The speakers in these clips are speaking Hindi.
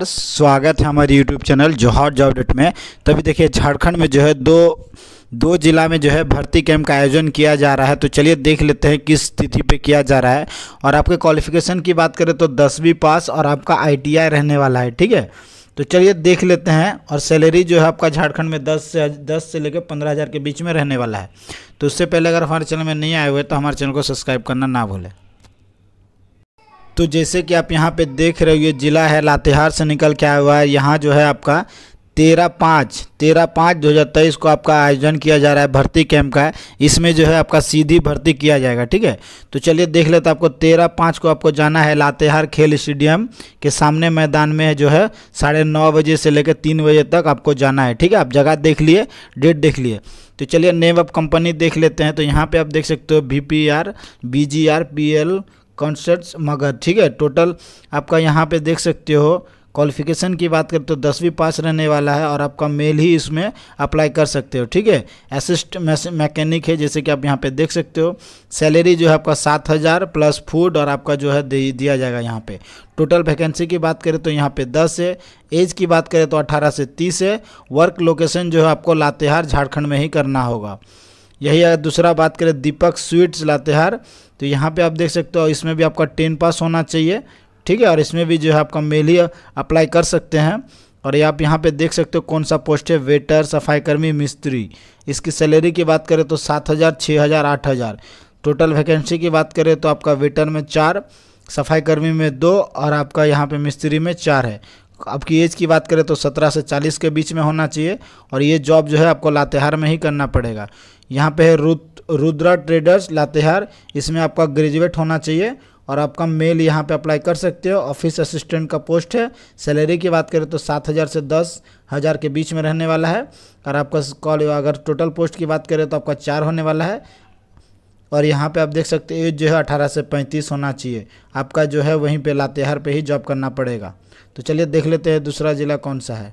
स्वागत है हमारे YouTube channel Johar job date में तभी देखिए झारखंड में जो है दो दो जिला में जो है भर्ती कैंप का आयोजन किया जा रहा है तो चलिए देख लेते हैं किस स्थिति पे किया जा रहा है और आपके क्वालिफिकेशन की बात करें तो दसवीं पास और आपका आईटीआई रहने वाला है ठीक है तो चलिए देख लेते हैं और सैलरी जो है आपका झारखंड में दस से दस से लेकर पंद्रह हज़ार के बीच में रहने वाला है तो उससे पहले अगर हमारे चैनल में नहीं आए हुए तो हमारे चैनल को सब्सक्राइब करना ना भूलें तो जैसे कि आप यहाँ पे देख रहे हो ये ज़िला है लातेहार से निकल के आया हुआ है यहाँ जो है आपका तेरह पाँच तेरह पाँच दो हज़ार तेईस को आपका आयोजन किया जा रहा है भर्ती कैंप का इसमें जो है आपका सीधी भर्ती किया जाएगा ठीक है तो चलिए देख लेते आपको तेरह पाँच को आपको जाना है लातेहार खेल स्टेडियम के सामने मैदान में जो है साढ़े नौ बजे से लेकर तीन बजे तक आपको जाना है ठीक है आप जगह देख लिए डेट देख लिए तो चलिए नेम ऑफ कंपनी देख लेते हैं तो यहाँ पर आप देख सकते हो V P R B G R P L concerts Magadh ठीक है टोटल आपका यहाँ पे देख सकते हो क्वालिफिकेशन की बात करें तो दसवीं पास रहने वाला है और आपका मेल ही इसमें अप्लाई कर सकते हो ठीक है असिस्ट मैकेनिक है जैसे कि आप यहाँ पे देख सकते हो सैलरी जो है आपका सात हज़ार प्लस फूड और आपका जो है दिया जाएगा यहाँ पे टोटल वैकेंसी की बात करें तो यहाँ पे दस है एज की बात करें तो अट्ठारह से तीस है वर्क लोकेशन जो है आपको लातेहार झारखंड में ही करना होगा यही अगर दूसरा बात करें दीपक स्वीट्स लातेहार तो यहाँ पे आप देख सकते हो इसमें भी आपका टेन पास होना चाहिए ठीक है और इसमें भी जो है आपका मेल ही अप्लाई कर सकते हैं और ये आप यहाँ पे देख सकते हो कौन सा पोस्ट है वेटर सफाईकर्मी मिस्त्री इसकी सैलरी की बात करें तो सात हज़ार छः हज़ार आठ हज़ार टोटल वैकेंसी की बात करें तो आपका वेटर में चार सफाईकर्मी में दो और आपका यहाँ पे मिस्त्री में चार है आपकी एज की बात करें तो सत्रह से चालीस के बीच में होना चाहिए और ये जॉब जो है आपको लातेहार में ही करना पड़ेगा यहाँ पे है रुद रुद्रा ट्रेडर्स लातेहार इसमें आपका ग्रेजुएट होना चाहिए और आपका मेल यहाँ पे अप्लाई कर सकते हो ऑफिस असिस्टेंट का पोस्ट है सैलरी की बात करें तो सात हज़ार से दस हज़ार के बीच में रहने वाला है और आपका कॉल अगर टोटल पोस्ट की बात करें तो आपका चार होने वाला है और यहाँ पे आप देख सकते हैं एज जो है अठारह से पैंतीस होना चाहिए आपका जो है वहीं पे लातेहार पे ही जॉब करना पड़ेगा तो चलिए देख लेते हैं दूसरा ज़िला कौन सा है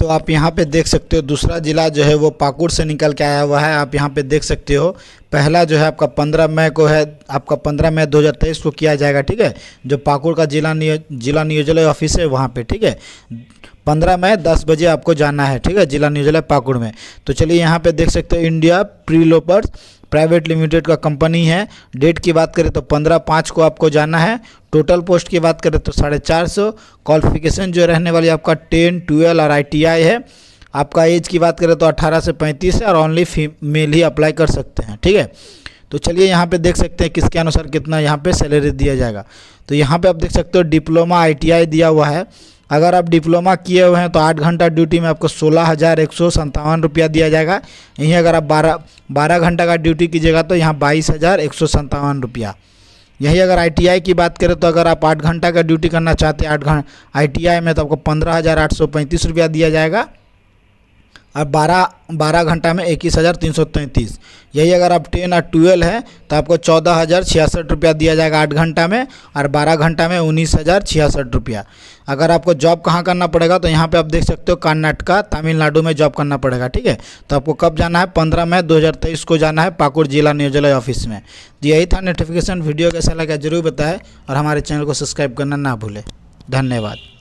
तो आप यहाँ पे देख सकते हो दूसरा ज़िला जो है वो पाकुड़ से निकल के आया हुआ है आप यहाँ पे देख सकते हो पहला जो है आपका पंद्रह मई को है आपका पंद्रह मई दो हज़ार तेईस को किया जाएगा ठीक है जो पाकुड़ का जिला नियो जिला नियोजलय ऑफिस है वहाँ पे ठीक है पंद्रह मई दस बजे आपको जाना है ठीक है जिला न्यूजलैंड पाकुड़ में तो चलिए यहाँ पर देख सकते हो इंडिया प्रीलोपर्स प्राइवेट लिमिटेड का कंपनी है डेट की बात करें तो पंद्रह पाँच को आपको जाना है टोटल पोस्ट की बात करें तो साढ़े चार सौ क्वालिफिकेशन जो रहने वाली आपका टेन ट्वेल्व और आईटीआई है आपका एज की बात करें तो अठारह से पैंतीस है और ओनली फीमेल ही अप्लाई कर सकते हैं ठीक है तो चलिए यहाँ पे देख सकते हैं किसके अनुसार कितना यहाँ पे सैलरी दिया जाएगा तो यहाँ पे आप देख सकते हो डिप्लोमा आईटीआई दिया हुआ है अगर आप डिप्लोमा किए हुए हैं तो आठ घंटा ड्यूटी में आपको सोलह हज़ार एक सौ संतावन रुपया दिया जाएगा यहीं अगर आप बारह बारह घंटा का ड्यूटी कीजिएगा तो यहाँ बाईस हज़ार एक सौ संतावन रुपया यहीं अगर आईटीआई की बात करें तो अगर आप आठ घंटा का ड्यूटी करना चाहते हैं आठ घंटा आई में तो आपको पंद्रह हज़ार आठ सौ पैंतीस रुपया दिया जाएगा और बारह बारह घंटा में इक्कीस हज़ार तीन सौ तैंतीस यही अगर आप टेन और ट्वेल्व है तो आपको चौदह हज़ार छियासठ रुपया दिया जाएगा आठ घंटा में और बारह घंटा में उन्नीस हज़ार छियासठ रुपया अगर आपको जॉब कहाँ करना पड़ेगा तो यहाँ पे आप देख सकते हो कर्नाटका तमिलनाडु में जॉब करना पड़ेगा ठीक है तो आपको कब जाना है पंद्रह मई दो हज़ार तेईस को जाना है पाकुड़ जिला न्यूजालय ऑफिस में तो यही था नोटिफिकेशन वीडियो कैसा लगा जरूर बताए और हमारे चैनल को सब्सक्राइब करना ना भूलें धन्यवाद